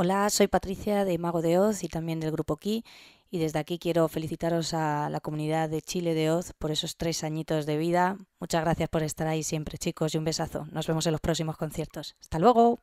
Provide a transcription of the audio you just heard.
Hola, soy Patricia de Mago de Oz y también del Grupo Ki y desde aquí quiero felicitaros a la comunidad de Chile de Oz por esos tres añitos de vida. Muchas gracias por estar ahí siempre chicos y un besazo. Nos vemos en los próximos conciertos. Hasta luego.